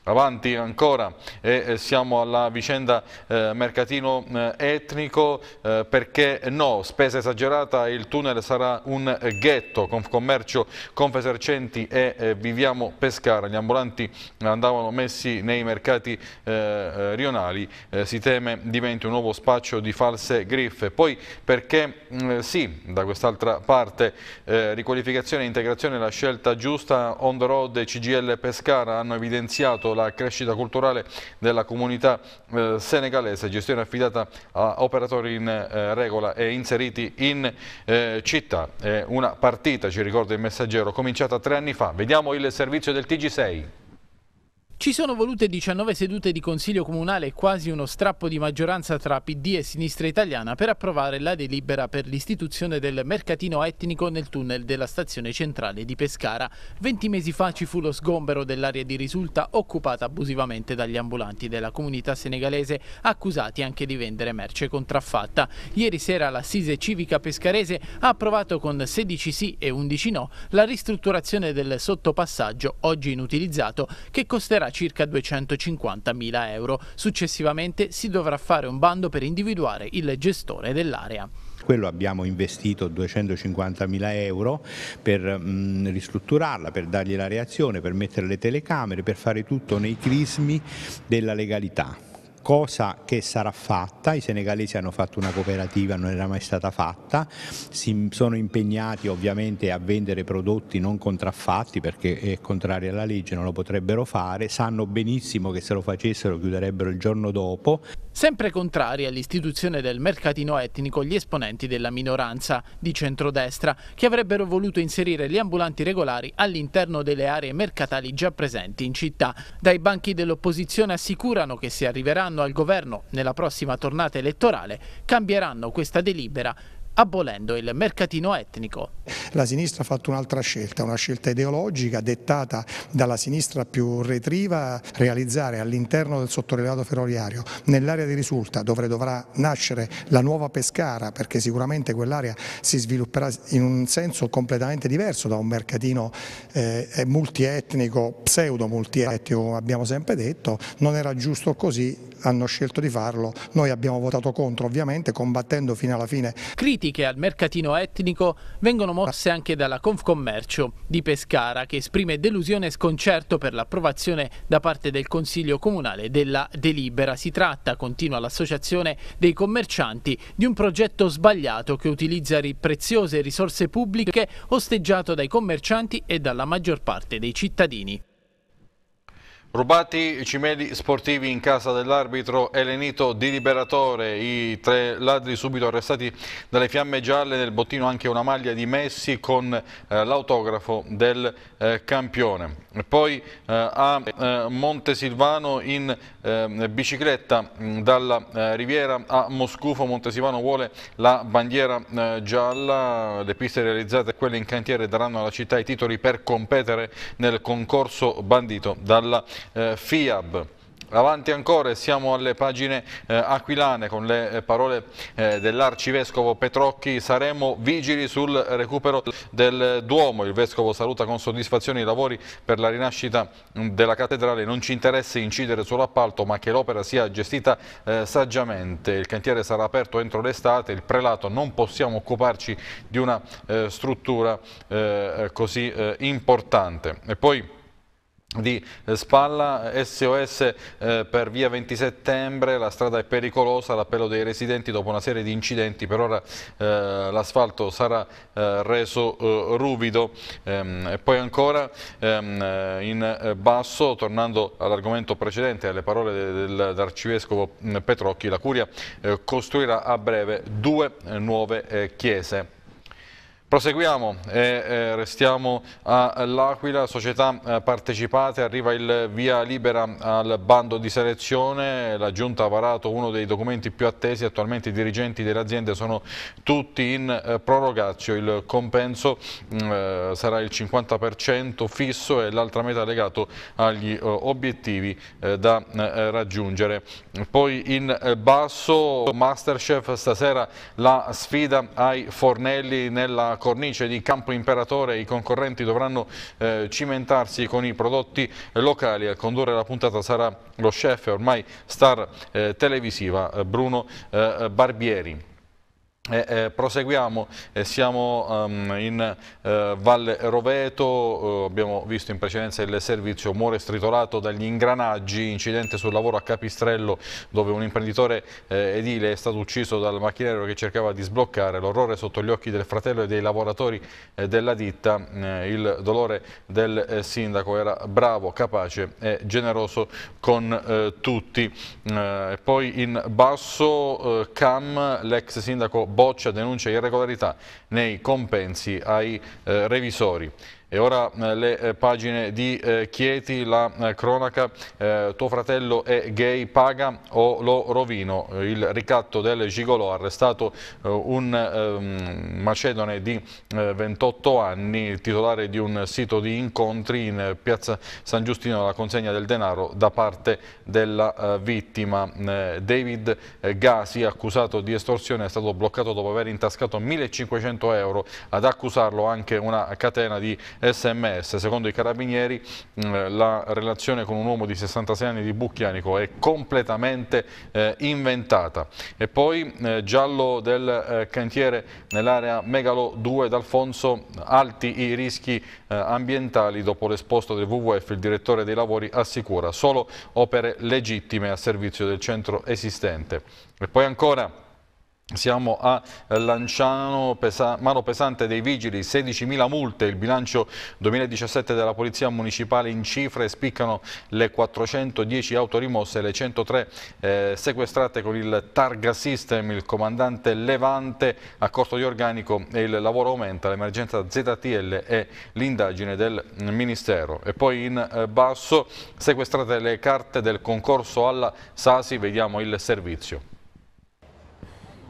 Avanti ancora e siamo alla vicenda eh, mercatino eh, etnico, eh, perché no, spesa esagerata, il tunnel sarà un ghetto, con commercio, Confesercenti e eh, Viviamo Pescara, gli ambulanti andavano messi nei mercati eh, eh, rionali, si teme diventi un nuovo spaccio di false griffe, poi perché mh, mm, sì, da quest'altra parte riqualificazione e integrazione la scelta giusta, on the road e CGL Pescara hanno evidenziato la crescita culturale della comunità eh, senegalese, gestione affidata a operatori in eh, regola e inseriti in eh, città. una partita, ci ricorda il messaggero, cominciata tre anni fa. Vediamo il servizio del TG6. Ci sono volute 19 sedute di Consiglio Comunale e quasi uno strappo di maggioranza tra PD e Sinistra Italiana per approvare la delibera per l'istituzione del mercatino etnico nel tunnel della stazione centrale di Pescara. Venti mesi fa ci fu lo sgombero dell'area di risulta occupata abusivamente dagli ambulanti della comunità senegalese accusati anche di vendere merce contraffatta. Ieri sera l'assise civica pescarese ha approvato con 16 sì e 11 no la ristrutturazione del sottopassaggio oggi inutilizzato che costerà sarà circa 250.000 euro. Successivamente si dovrà fare un bando per individuare il gestore dell'area quello abbiamo investito 250 mila euro per mh, mm, ristrutturarla, per dargli la reazione, per mettere le telecamere, per fare tutto nei crismi della legalità cosa che sarà fatta, i senegalesi hanno fatto una cooperativa, non era mai stata fatta, si sono impegnati ovviamente a vendere prodotti non contraffatti perché è contrario alla legge, non lo potrebbero fare, sanno benissimo che se lo facessero chiuderebbero il giorno dopo. Sempre contrari all'istituzione del mercatino etnico gli esponenti della minoranza di centrodestra che avrebbero voluto inserire gli ambulanti regolari all'interno delle aree mercatali già presenti in città. Dai banchi dell'opposizione assicurano che se arriveranno al governo nella prossima tornata elettorale cambieranno questa delibera abolendo il mercatino etnico. La sinistra ha fatto un'altra scelta, una scelta ideologica dettata dalla sinistra più retriva, realizzare all'interno del sottorelevato ferroviario, nell'area di risulta dove dovrà nascere la nuova Pescara, perché sicuramente quell'area si svilupperà in un senso completamente diverso da un mercatino eh, multietnico, pseudo multietnico come abbiamo sempre detto, non era giusto così, hanno scelto di farlo, noi abbiamo votato contro ovviamente combattendo fino alla fine. Critica critiche al mercatino etnico vengono mosse anche dalla Confcommercio di Pescara che esprime delusione e sconcerto per l'approvazione da parte del Consiglio Comunale della delibera. Si tratta, continua l'associazione dei commercianti, di un progetto sbagliato che utilizza preziose risorse pubbliche osteggiato dai commercianti e dalla maggior parte dei cittadini. Rubati i cimeli sportivi in casa dell'arbitro Elenito di Liberatore, i tre ladri subito arrestati dalle fiamme gialle, nel bottino anche una maglia di Messi con eh, l'autografo del eh, campione. E poi eh, a eh, Montesilvano in ehm, bicicletta mh, mm, dalla eh, Riviera a Moscufo, Montesilvano vuole la bandiera eh, gialla, le piste realizzate e quelle in cantiere daranno alla città i titoli per competere nel concorso bandito dalla Riviera eh, FIAB. Avanti ancora, siamo alle pagine eh, aquilane con le eh, parole eh, dell'arcivescovo Petrocchi, saremo vigili sul recupero del Duomo, il vescovo saluta con soddisfazione i lavori per la rinascita mm, della cattedrale, non ci interessa incidere sull'appalto ma che l'opera sia gestita eh, saggiamente, il cantiere sarà aperto entro l'estate, il prelato non possiamo occuparci di una eh, struttura eh, così importante. E poi, di Spalla, SOS eh, per via 20 settembre, la strada è pericolosa, l'appello dei residenti dopo una serie di incidenti, per ora eh, l'asfalto sarà eh, reso eh, ruvido. Ehm, e poi ancora ehm, eh, in eh, basso, tornando all'argomento precedente, alle parole dell'arcivescovo mm, Petrocchi, la Curia costruirà a breve due nuove chiese. Proseguiamo e restiamo all'Aquila, società eh, partecipate, arriva il via libera al bando di selezione, la Giunta ha varato uno dei documenti più attesi, attualmente i dirigenti delle aziende sono tutti in eh, il compenso mm, eh, sarà il 50% fisso e l'altra metà legato agli eh, obiettivi da raggiungere. Poi in basso Masterchef stasera la sfida ai fornelli nella cornice di Campo Imperatore i concorrenti dovranno eh, cimentarsi con i prodotti eh, locali. A condurre la puntata sarà lo chef, ormai star eh, televisiva, eh, Bruno eh, Barbieri. Eh, eh, proseguiamo, eh, siamo um, in eh, Valle Roveto, eh, abbiamo visto in precedenza il servizio muore stritolato dagli ingranaggi, incidente sul lavoro a Capistrello dove un imprenditore eh, edile è stato ucciso dal macchinario che cercava di sbloccare, l'orrore sotto gli occhi del fratello e dei lavoratori della ditta, il dolore del sindaco era bravo, capace e generoso con tutti. poi in basso Cam, l'ex sindaco boccia denuncia irregolarità nei compensi ai eh, revisori. E ora eh, le eh, pagine di eh, Chieti, la cronaca, tuo fratello è gay, paga o lo rovino? Il ricatto del Gigolò ha arrestato un ehm, macedone di 28 anni, titolare di un sito di incontri in piazza San Giustino, alla consegna del denaro da parte della vittima. David Gasi, accusato di estorsione, è stato bloccato dopo aver intascato 1.500 euro, ad accusarlo anche una catena di sms. Secondo i carabinieri mm, la relazione con un uomo di 66 anni di Bucchianico è completamente eh, inventata. E poi eh, giallo del eh, cantiere nell'area Megalo 2 d'Alfonso, alti i rischi ambientali dopo l'esposto del WWF, il direttore dei lavori assicura solo opere legittime a servizio del centro esistente. E poi ancora siamo a Lanciano, pesa mano pesante dei vigili, 16.000 multe, il bilancio 2017 della Polizia Municipale in cifre, spiccano le 410 auto rimosse, le 103 eh, sequestrate con il targa system, il comandante Levante a costo di organico e il lavoro aumenta, l'emergenza ZTL e l'indagine del Ministero. E poi in eh, basso sequestrate le carte del concorso alla Sasi, vediamo il servizio.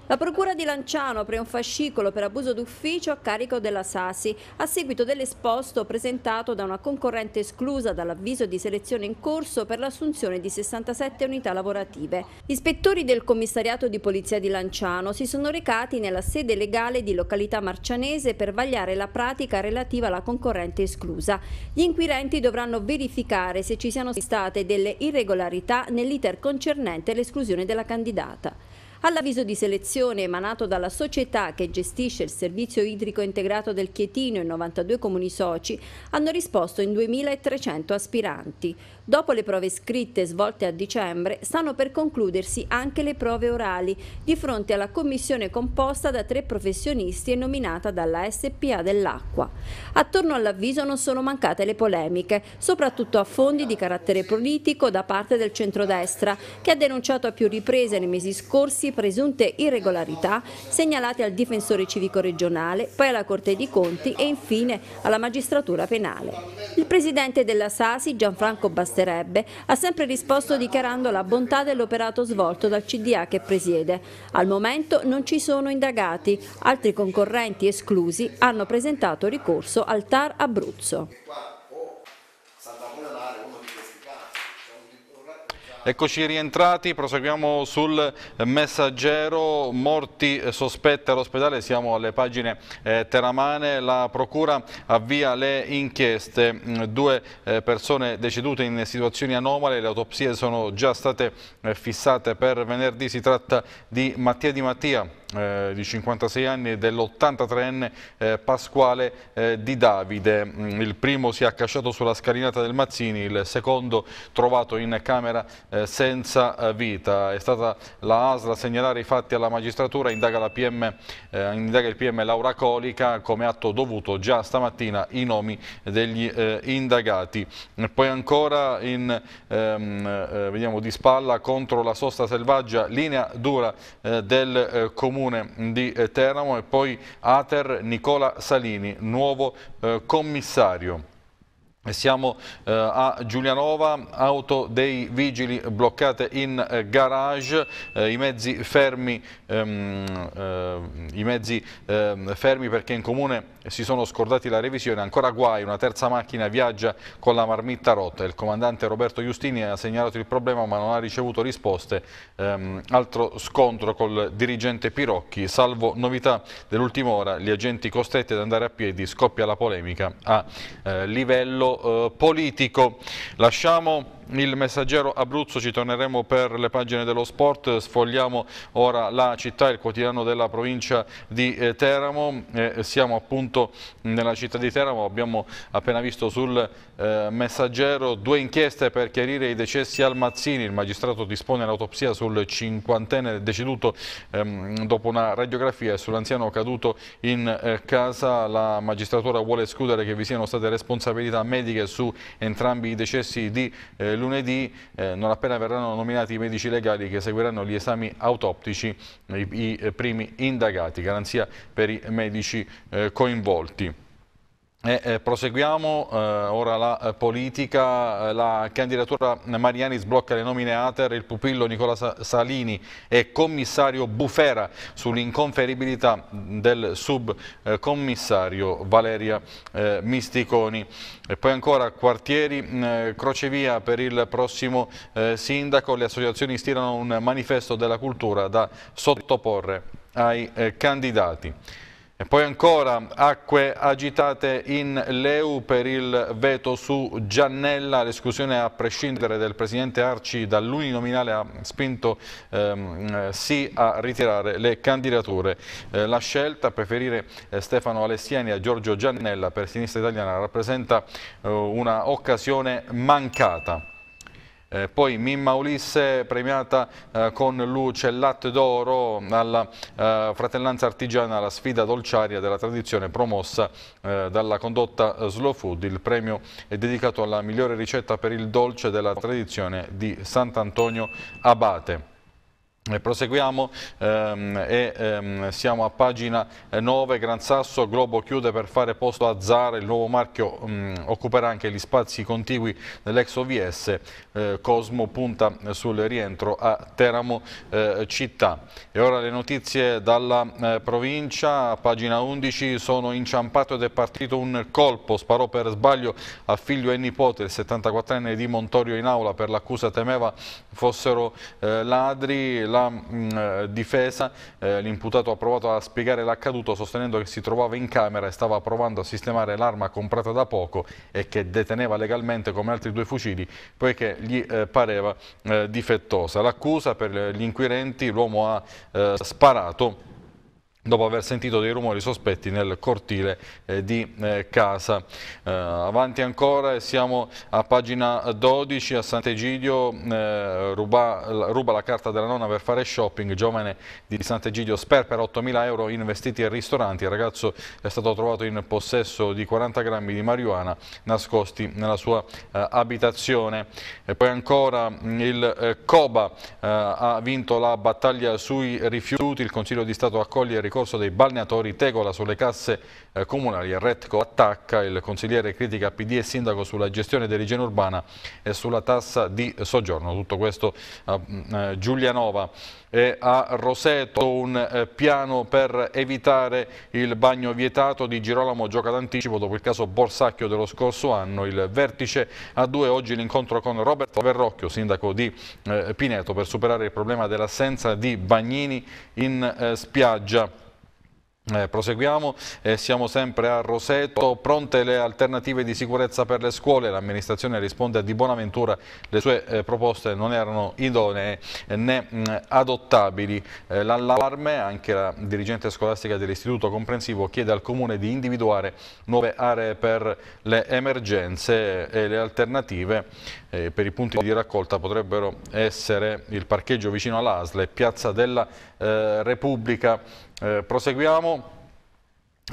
La Procura di Lanciano apre un fascicolo per abuso d'ufficio a carico della Sasi, a seguito dell'esposto presentato da una concorrente esclusa dall'avviso di selezione in corso per l'assunzione di 67 unità lavorative. Gli ispettori del commissariato di polizia di Lanciano si sono recati nella sede legale di località marcianese per vagliare la pratica relativa alla concorrente esclusa. Gli inquirenti dovranno verificare se ci siano state delle irregolarità nell'iter concernente l'esclusione della candidata. All'avviso di selezione emanato dalla società che gestisce il servizio idrico integrato del Chietino e 92 comuni soci hanno risposto in 2.300 aspiranti. Dopo le prove scritte svolte a dicembre, stanno per concludersi anche le prove orali di fronte alla commissione composta da tre professionisti e nominata dalla SPA dell'Acqua. Attorno all'avviso non sono mancate le polemiche, soprattutto a fondi di carattere politico da parte del centrodestra, che ha denunciato a più riprese nei mesi scorsi presunte irregolarità segnalate al difensore civico regionale, poi alla Corte dei Conti e infine alla magistratura penale. Il presidente della Sasi, Gianfranco Bastiani, esisterebbe, ha sempre risposto dichiarando la bontà dell'operato svolto dal CDA che presiede. Al momento non ci sono indagati, altri concorrenti esclusi hanno presentato ricorso al TAR Abruzzo. Eccoci rientrati, proseguiamo sul messaggero, morti sospette all'ospedale, siamo alle pagine eh, teramane, la procura avvia le inchieste, mm, due eh, persone decedute in situazioni anomale, le autopsie sono già state eh, fissate per venerdì, si tratta di Mattia Di Mattia, eh, di 56 anni e dell'83enne eh, Pasquale eh, Di Davide. Mm, il primo si è accasciato sulla scalinata del Mazzini, il secondo trovato in camera senza vita. È stata la ASLA a segnalare i fatti alla magistratura, indaga, la PM, indaga il PM Laura Colica come atto dovuto già stamattina i nomi degli indagati. Poi ancora in, ehm, vediamo di spalla contro la sosta selvaggia, linea dura del comune comune di eh, Teramo e poi Ater Nicola Salini, nuovo eh, commissario. Siamo eh, a Giulianova, auto dei vigili bloccate in eh, garage, eh, i mezzi fermi, ehm, eh, i mezzi, ehm, fermi perché in comune si sono scordati la revisione, ancora guai, una terza macchina viaggia con la marmitta rotta, il comandante Roberto Giustini ha segnalato il problema ma non ha ricevuto risposte, ehm, altro scontro col dirigente Pirocchi, salvo novità dell'ultima ora, gli agenti costretti ad andare a piedi, scoppia la polemica a eh, livello eh, politico. Lasciamo il messaggero Abruzzo, ci torneremo per le pagine dello sport, sfogliamo ora la città, il quotidiano della provincia di eh, Teramo, eh, siamo appunto nella città di Teramo, abbiamo appena visto sul eh, messaggero due inchieste per chiarire i decessi al Mazzini, il magistrato dispone l'autopsia sul cinquantenne deceduto ehm, dopo una radiografia e sull'anziano caduto in eh, casa, la magistratura vuole escludere che vi siano state responsabilità mediche su entrambi i decessi di eh, eh, lunedì, eh, non appena verranno nominati i medici legali che seguiranno gli esami autoptici, i, i primi indagati, garanzia per i medici eh, coinvolti. E, eh, proseguiamo, eh, ora la eh, politica, eh, la candidatura Mariani sblocca le nomine ATER, il pupillo Nicola Sa Salini e commissario Bufera sull'inconferibilità del subcommissario eh, Valeria eh, Misticoni. E poi ancora quartieri, mm, crocevia per il prossimo sindaco, le associazioni stirano un manifesto della cultura da sottoporre ai candidati. E poi ancora acque agitate in Leu per il veto su Giannella, l'esclusione a prescindere del presidente Arci dall'uninominale ha spinto ehm, eh, sì a ritirare le candidature. Eh, la scelta a preferire eh, Stefano Alessiani a Giorgio Giannella per Sinistra Italiana rappresenta eh, una occasione mancata. Eh, poi Mimma Ulisse premiata eh, con luce e latte d'oro alla eh, fratellanza artigiana la sfida dolciaria della tradizione promossa eh, dalla condotta eh, Slow Food. Il premio è dedicato alla migliore ricetta per il dolce della tradizione di Sant'Antonio Abate. E proseguiamo ehm, e ehm, siamo a pagina 9, eh, Gran Sasso, Globo chiude per fare posto a Zara, il nuovo marchio mh, mm, occuperà anche gli spazi contigui dell'ex OVS, eh, Cosmo punta eh, sul rientro a Teramo eh, città. E ora le notizie dalla eh, provincia, pagina 11, sono inciampato ed è partito un colpo, sparò per sbaglio a figlio e nipote, il 74enne di Montorio in aula per l'accusa temeva fossero eh, ladri, la mh, mm, eh, difesa, eh, l'imputato ha provato a spiegare l'accaduto sostenendo che si trovava in camera e stava provando a sistemare l'arma comprata da poco e che deteneva legalmente come altri due fucili poiché gli eh, pareva eh, difettosa. L'accusa per gli inquirenti, l'uomo ha eh, sparato dopo aver sentito dei rumori sospetti nel cortile eh, di eh, casa. Eh, avanti ancora, siamo a pagina 12, a Sant'Egidio eh, ruba, ruba, la carta della nonna per fare shopping, giovane di Sant'Egidio sperpera 8.000 euro investiti in ristoranti, il ragazzo è stato trovato in possesso di 40 grammi di marijuana nascosti nella sua eh, abitazione. E poi ancora mm, il eh, COBA ha vinto la battaglia sui rifiuti, il Consiglio di Stato accoglie e ricorda ricorso dei balneatori Tegola sulle casse eh, comunali e Retco attacca, il consigliere critica PD e sindaco sulla gestione dell'igiene urbana e sulla tassa di soggiorno. Tutto questo a mm, eh, Giulianova e a Roseto, un eh, piano per evitare il bagno vietato di Girolamo gioca d'anticipo dopo il caso Borsacchio dello scorso anno, il vertice a due oggi l'incontro con Roberto Verrocchio, sindaco di eh, Pineto per superare il problema dell'assenza di bagnini in eh, spiaggia. Eh, proseguiamo, eh, siamo sempre a Roseto, pronte le alternative di sicurezza per le scuole, l'amministrazione risponde a Di Bonaventura, le sue eh, proposte non erano idonee eh, né mh, adottabili. Eh, l'allarme, anche la dirigente scolastica dell'istituto comprensivo chiede al comune di individuare nuove aree per le emergenze e le alternative eh, per i punti di raccolta potrebbero essere il parcheggio vicino all'Asle, Piazza della Repubblica eh, proseguiamo.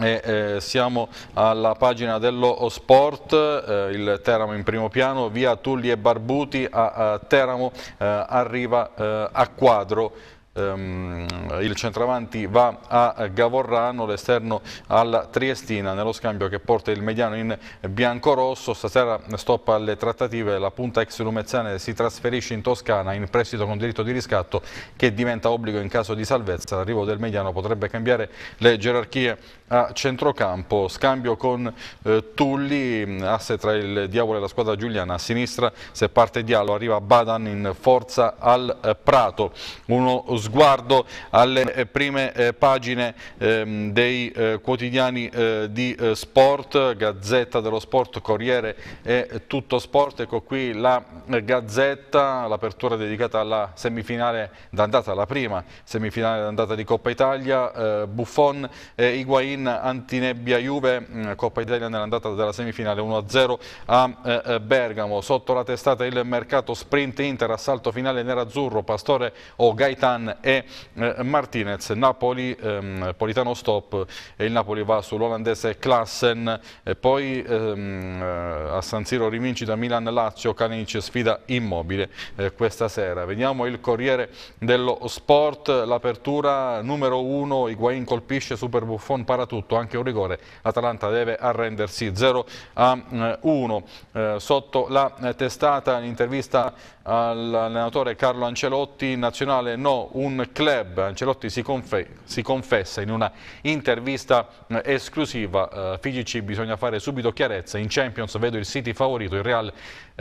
E, eh, siamo alla pagina dello Sport, eh, il Teramo in primo piano, via Tulli e Barbuti a, a Teramo eh, arriva eh, a quadro ehm, il centravanti va a Gavorrano, l'esterno alla Triestina, nello scambio che porta il mediano in bianco-rosso. Stasera stoppa alle trattative, la punta ex lumezzane si trasferisce in Toscana in prestito con diritto di riscatto che diventa obbligo in caso di salvezza. L'arrivo del mediano potrebbe cambiare le gerarchie a centrocampo, scambio con eh, Tulli, asse tra il diavolo e la squadra giuliana, a sinistra se parte Diallo arriva Badan in forza al eh, Prato, uno sguardo alle eh, prime eh, pagine ehm, dei eh, quotidiani eh, di sport, Gazzetta dello Sport, Corriere e Tutto Sport, ecco qui la Gazzetta, l'apertura dedicata alla semifinale d'andata, la prima semifinale d'andata di Coppa Italia, Buffon e Higuain Milan, Antinebbia Juve, mm, Coppa Italia nell'andata della semifinale 1-0 a eh, eh, Bergamo, sotto la testata il mercato sprint Inter, assalto finale nerazzurro, Pastore o Gaetan e eh, Martinez, Napoli, ehm, Politano stop e il Napoli va sull'olandese Klassen, e poi ehm, a San Siro rivincita Milan-Lazio, Calinic sfida immobile eh, questa sera. Vediamo il Corriere dello Sport, l'apertura numero 1, Iguain colpisce, Super Buffon para tutto, anche un rigore, l'Atalanta deve arrendersi 0 a 1. Eh, eh, sotto la eh, testata l'intervista all'allenatore Carlo Ancelotti, nazionale no, un club, Ancelotti si, confe si confessa in una intervista esclusiva, Figici bisogna fare subito chiarezza, in Champions vedo il City favorito, il Real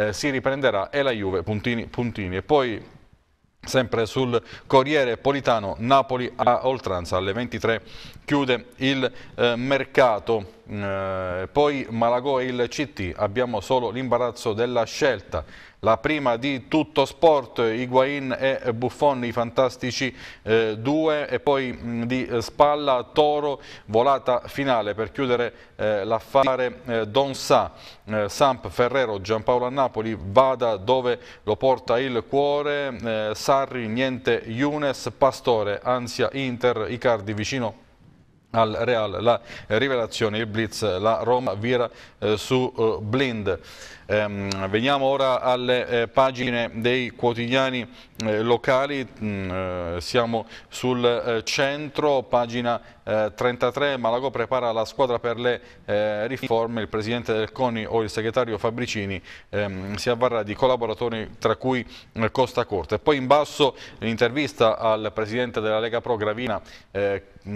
si riprenderà e la Juve puntini puntini e poi Sempre sul Corriere Politano, Napoli a oltranza alle 23 chiude il eh, mercato. Eh, poi Malagò e il CT, abbiamo solo l'imbarazzo della scelta. La prima di tutto sport, Higuain e Buffon, i fantastici eh, due, e poi mh, mm, di spalla Toro, volata finale per chiudere eh, l'affare eh, Don Sa, eh, Samp, Ferrero, Giampaolo a Napoli, Vada dove lo porta il cuore, eh, Sarri, niente Younes, Pastore, Ansia, Inter, Icardi vicino al Real la rivelazione, il blitz, la Roma vira eh, su eh, Blind. Ehm, veniamo ora alle eh, pagine dei quotidiani eh, locali, mm, eh, siamo sul eh, centro, pagina 33, Malago prepara la squadra per le riforme, il presidente del CONI o il segretario Fabricini ehm, si avvarrà di collaboratori tra cui Costa Corte. Poi in basso l'intervista al presidente della Lega Pro Gravina,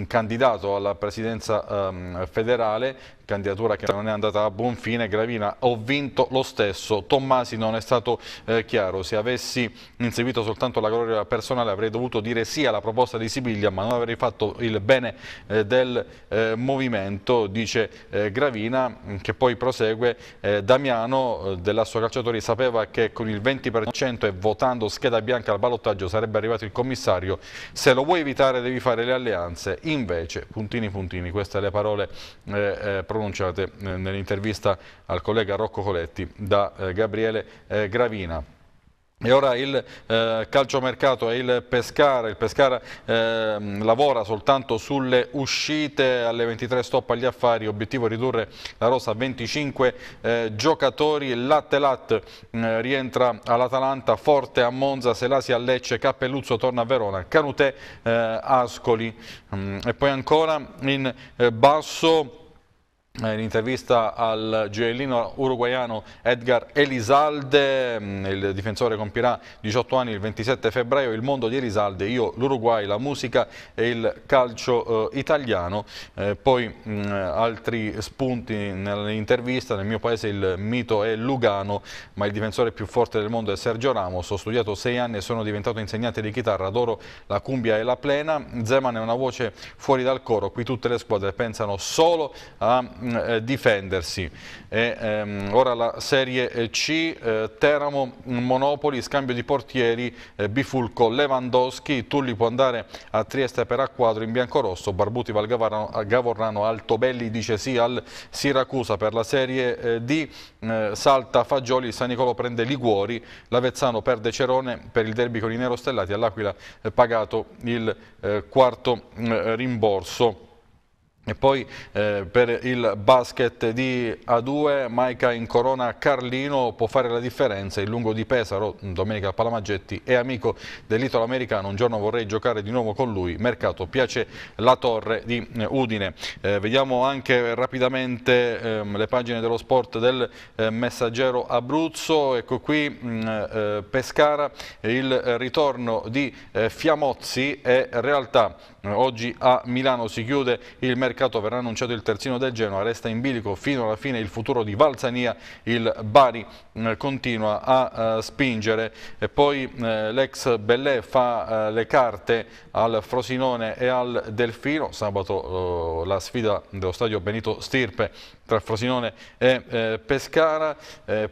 candidato alla dalla presidenza um, federale candidatura che non è andata a buon fine, Gravina ho vinto lo stesso, Tommasi non è stato eh, chiaro, se avessi inseguito soltanto la gloria personale avrei dovuto dire sì alla proposta di Sibiglia ma non avrei fatto il bene eh, del eh, movimento, dice eh, Gravina che poi prosegue eh, Damiano eh, dell'Asso Calciatori sapeva che con il 20% e votando scheda bianca al ballottaggio sarebbe arrivato il commissario, se lo vuoi evitare devi fare le alleanze, invece puntini puntini, queste le parole eh, pronunciate eh, nell'intervista al collega Rocco Coletti da eh, Gabriele eh, Gravina. E ora il eh, calciomercato e il Pescara, il Pescara eh, lavora soltanto sulle uscite, alle 23 stop agli affari, obiettivo ridurre la rossa a 25 eh, giocatori, Latte Latte eh, mm, rientra all'Atalanta, Forte a Monza, Selasi a Lecce, Cappelluzzo torna a Verona, Canutè Ascoli mm, e poi ancora in basso eh, in intervista al gioiellino uruguaiano Edgar Elisalde, mm, il difensore compirà 18 anni il 27 febbraio, il mondo di Elisalde, io l'Uruguay, la musica e il calcio eh, italiano, eh, poi mh, mm, altri spunti nell'intervista, nel mio paese il mito è Lugano, ma il difensore più forte del mondo è Sergio Ramos, ho studiato 6 anni e sono diventato insegnante di chitarra, adoro la cumbia e la plena, Zeman è una voce fuori dal coro, qui tutte le squadre pensano solo a Mm, eh, difendersi. E, ehm, ora la Serie eh, C, eh, Teramo, mm, Monopoli, scambio di portieri, eh, Bifulco, Lewandowski, Tulli può andare a Trieste per A4 in biancorosso, Barbuti, Valgavorrano, Gavorrano, Altobelli dice sì al Siracusa per la Serie eh, D, mm, salta Fagioli, San Nicolo prende Liguori, l'Avezzano perde Cerone per il derby con i Nero Stellati, all'Aquila eh, pagato il quarto rimborso. E poi eh, per il basket di A2, Maica in corona Carlino può fare la differenza, il lungo di Pesaro, domenica Palamagetti, è amico dell'italo americano, un giorno vorrei giocare di nuovo con lui, mercato piace la torre di eh, Udine. Eh, vediamo anche rapidamente ehm, le pagine dello sport del eh, messaggero Abruzzo, ecco qui mh, mm, eh, Pescara, il ritorno di eh, Fiamozzi è realtà, oggi a Milano si chiude il mercato mercato verrà annunciato il terzino del Genoa, resta in bilico fino alla fine il futuro di Valzania, il Bari eh, continua a eh, spingere e poi eh, l'ex Bellè fa le carte al Frosinone e al Delfino, sabato la sfida dello stadio Benito Stirpe tra Frosinone e Pescara,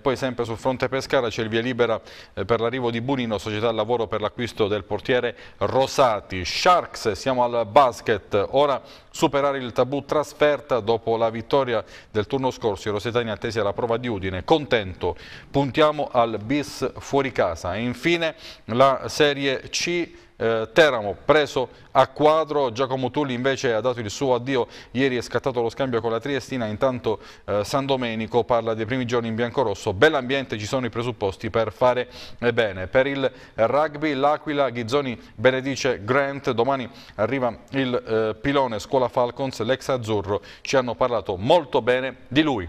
poi sempre sul fronte Pescara c'è il via libera per l'arrivo di Burino, società al lavoro per l'acquisto del portiere Rosati. Sharks, siamo al basket, ora superare il tabù trasferta dopo la vittoria del turno scorso. I rosetani attesi alla prova di Udine. Contento, puntiamo al bis fuori casa. E infine la Serie C eh, Teramo preso a quadro, Giacomo Tulli invece ha dato il suo addio, ieri è scattato lo scambio con la Triestina, intanto eh, San Domenico parla dei primi giorni in biancorosso, bell'ambiente, ci sono i presupposti per fare bene. Per il rugby l'Aquila, Ghizzoni benedice Grant, domani arriva il eh, pilone Scuola Falcons, l'ex azzurro, ci hanno parlato molto bene di lui.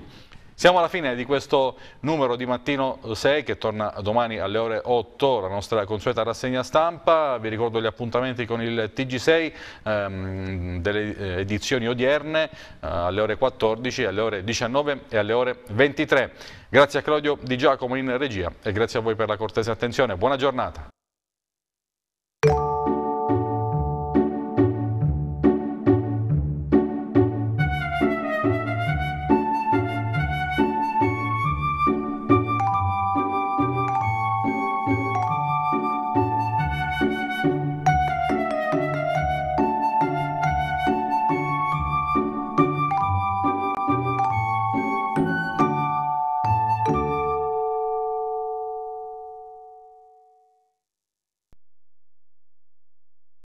Siamo alla fine di questo numero di Mattino 6 che torna domani alle ore 8, la nostra consueta rassegna stampa. Vi ricordo gli appuntamenti con il TG6 ehm, delle eh, edizioni odierne eh, alle ore 14, alle ore 19 e alle ore 23. Grazie a Claudio Di Giacomo in regia e grazie a voi per la cortese attenzione. Buona giornata.